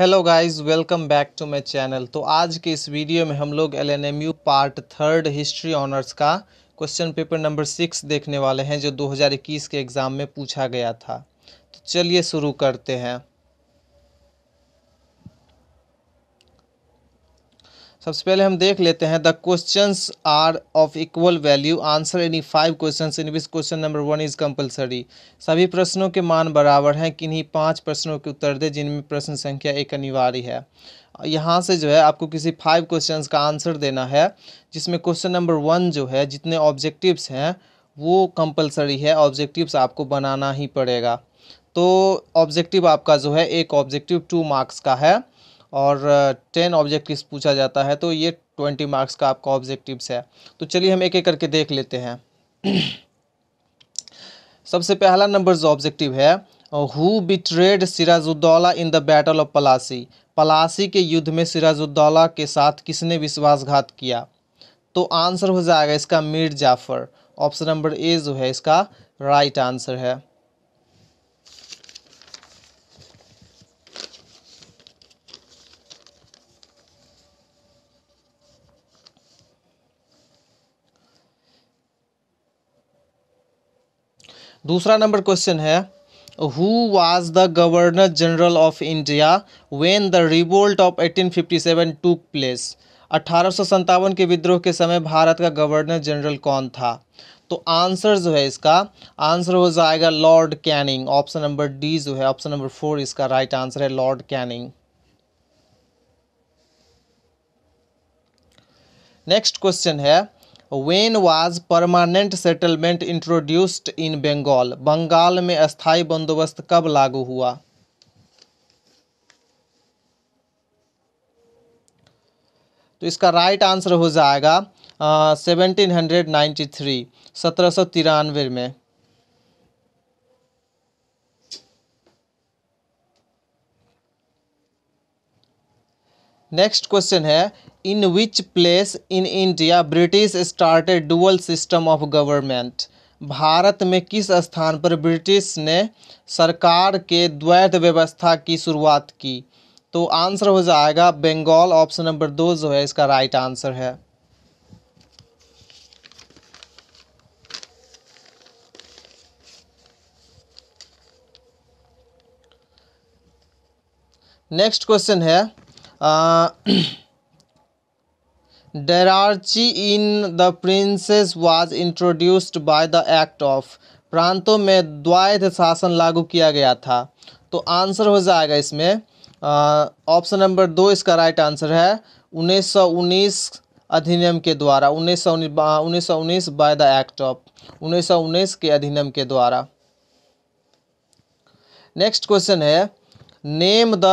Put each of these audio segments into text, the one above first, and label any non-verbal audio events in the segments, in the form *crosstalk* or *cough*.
hello guys welcome back to my channel तो आज के इस वीडियो में हम लोग L N M U part third history honours का क्वेश्चन पेपर नंबर सिक्स देखने वाले हैं जो 2021 के एग्ज़ाम में पूछा गया था तो चलिए शुरू करते हैं सबसे पहले हम देख लेते हैं the question are of equal value answer any five question in which question number one is compulsory सभी प्रश्नों के मान बराबर हैं किन्हीं पांच प्रश्नों के उत्तर दें जिनमें प्रश्न संख्या एक अनिवार्य है यहाँ से जो है आपको किसी फाइव क्वेश्चंस का आंसर देना है जिसमें क्वेश्चन नंबर वन जो है जितने ऑब्जेक्टिव्स हैं वो कंपलसरी है ऑब्जेक्टिव्स आपको बनाना ही पड़ेगा तो ऑब्जेक्टिव आपका जो है एक ऑब्जेक्टिव टू मार्क्स का है और टेन ऑब्जेक्टिव्स पूछा जाता है तो ये ट्वेंटी मार्क्स का आपका ऑब्जेक्टिव्स है तो चलिए हम एक एक करके देख लेते हैं *clears throat* सबसे पहला नंबर जो ऑब्जेक्टिव है who betrayed Sirajuddaula in the battle of Plassey Plassey के युद्ध में सिराजुद्दौला के साथ किसने विश्वासघात किया तो आंसर हो जाएगा इसका Mir Jafar option number A जो है इसका राइट right आंसर है दूसरा नंबर क्वेश्चन है who was the governor general of India when the revolt of 1857 took place अठारह के विद्रोह के समय भारत का गवर्नर जनरल कौन था तो आंसर जो है इसका आंसर हो जाएगा lord Canning option number D जो है ऑप्शन नंबर फोर इसका राइट आंसर है लॉर्ड कैनिंग नेक्स्ट क्वेश्चन है when was permanent settlement introduced in Bengal Bengal में अस्थाई बंदोबस्त कब लागू हुआ तो इसका राइट आंसर हो जाएगा सेवनटीन हंड्रेड नाइन्टी थ्री सत्रह सौ तिरानवे में नेक्स्ट क्वेश्चन है in which place in India British started dual system of government Bharat में किस स्थान पर ब्रिटिश ने सरकार के द्वैत व्यवस्था की शुरुआत की तो आंसर हो जाएगा बंगाल ऑप्शन नंबर दो जो है इसका राइट आंसर है नेक्स्ट क्वेश्चन है dyarchy in the provinces was introduced by the act of प्रांतों में द्वैध शासन लागू किया गया था तो आंसर हो जाएगा इसमें ऑप्शन नंबर दो इसका राइट आंसर है उन्नीस सौ उन्नीस अधिनियम के द्वारा उन्नीस सौ उन्नीस सौ उन्नीस बाय द एक्ट ऑफ उन्नीस सौ उन्नीस के अधिनियम के द्वारा नेक्स्ट क्वेश्चन है name the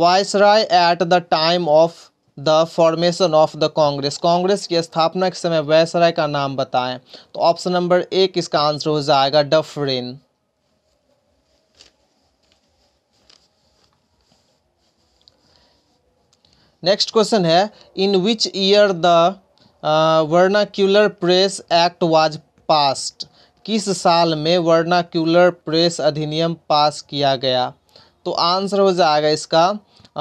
viceroy at the time of the formation of the Congress Congress की स्थापना के समय वायसराय का नाम बताएं तो ऑप्शन नंबर एक इसका आंसर हो जाएगा डफरिन नेक्स्ट क्वेश्चन है in which year the vernacular press act was passed किस साल में वर्नाक्यूलर प्रेस अधिनियम पास किया गया तो आंसर हो जाएगा इसका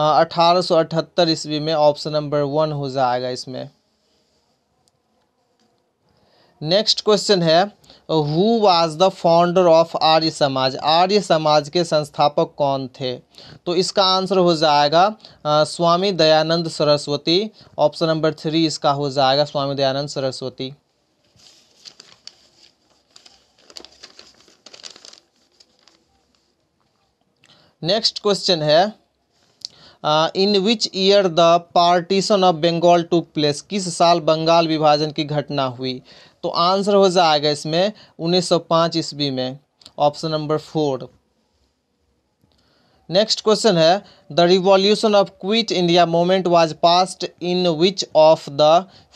अठारह सौ अठहत्तर ईस्वी में ऑप्शन नंबर वन हो जाएगा इसमें नेक्स्ट क्वेश्चन है who was the founder of Arya Samaj Arya समाज के संस्थापक कौन थे तो इसका आंसर हो जाएगा आ, Swami Dayanand Saraswati option number three इसका हो जाएगा स्वामी दयानंद सरस्वती नेक्स्ट क्वेश्चन है in which year the partition of Bengal took place किस साल बंगाल विभाजन की घटना हुई तो आंसर हो जाएगा इसमें 1905 ईस्वी में option number four next question है the revolution of quit India movement was passed in which of the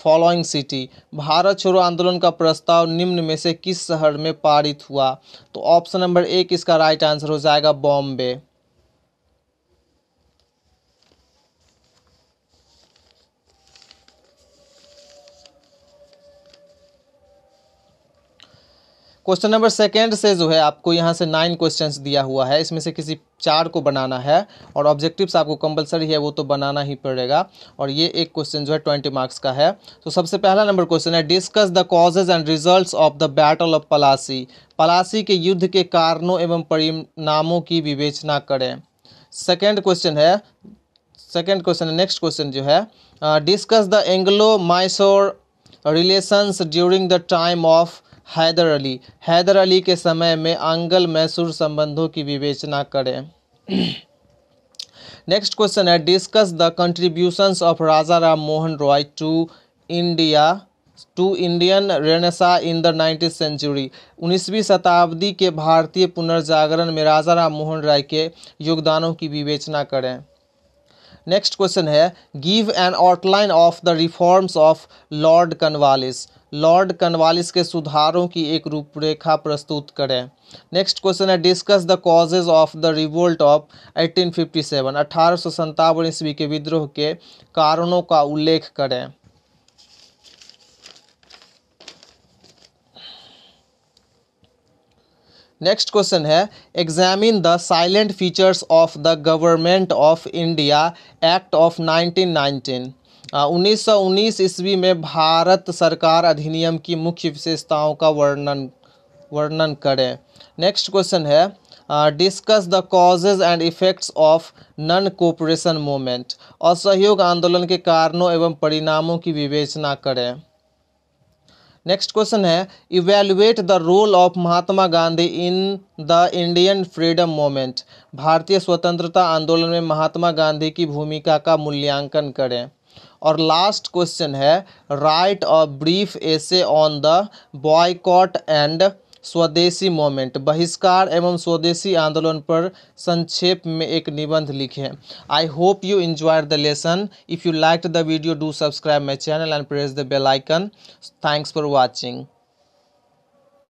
following city Bharat छोड़ो आंदोलन का प्रस्ताव निम्न में से किस शहर में पारित हुआ तो ऑप्शन नंबर एक इसका राइट आंसर हो जाएगा बॉम्बे क्वेश्चन नंबर सेकेंड से जो है आपको यहाँ से नाइन क्वेश्चन दिया हुआ है इसमें से किसी चार को बनाना है और ऑब्जेक्टिव्स आपको कंपलसरी है वो तो बनाना ही पड़ेगा और ये एक क्वेश्चन जो है ट्वेंटी मार्क्स का है तो सबसे पहला नंबर क्वेश्चन है discuss the causes and result of the battle of Plassey Plassey के युद्ध के कारणों एवं परिणामों की विवेचना करें सेकेंड क्वेश्चन है सेकेंड क्वेश्चन है नेक्स्ट क्वेश्चन जो है discuss the Anglo Mysore relations during the time of Hyder Ali Hyder Ali के समय में आंगल मैसूर संबंधों की विवेचना करें नेक्स्ट क्वेश्चन है discuss the contributions of Raja Ram Mohan Roy to India to Indian renaissance in the nineteenth century उन्नीसवीं शताब्दी के भारतीय पुनर्जागरण में राजा राम मोहन राय के योगदानों की विवेचना करें नेक्स्ट क्वेश्चन है give an outline of the reforms of lord Cornwallis lord Cornwallis के सुधारों की एक रूपरेखा प्रस्तुत करें नेक्स्ट क्वेश्चन है discuss the causes of the revolt of 1857 अठारह ईस्वी के विद्रोह के कारणों का उल्लेख करें नेक्स्ट क्वेश्चन है examine the salient features of the government of India act of 1919 उन्नीस सौ उन्नीस ईस्वी में भारत सरकार अधिनियम की मुख्य विशेषताओं का वर्णन वर्णन करें नेक्स्ट क्वेश्चन है discuss the causes and effects of non cooperation movement असहयोग आंदोलन के कारणों एवं परिणामों की विवेचना करें नेक्स्ट क्वेश्चन है evaluate the role of Mahatma Gandhi in the Indian freedom movement भारतीय स्वतंत्रता आंदोलन में महात्मा गांधी की भूमिका का मूल्यांकन करें और लास्ट क्वेश्चन है write a brief essay on the boycott and swadeshi movement बहिष्कार एवं स्वदेशी आंदोलन पर संक्षेप में एक निबंध लिखें I hope you enjoy the lesson if you like the video do subscribe my channel and press the bell icon thanks for watching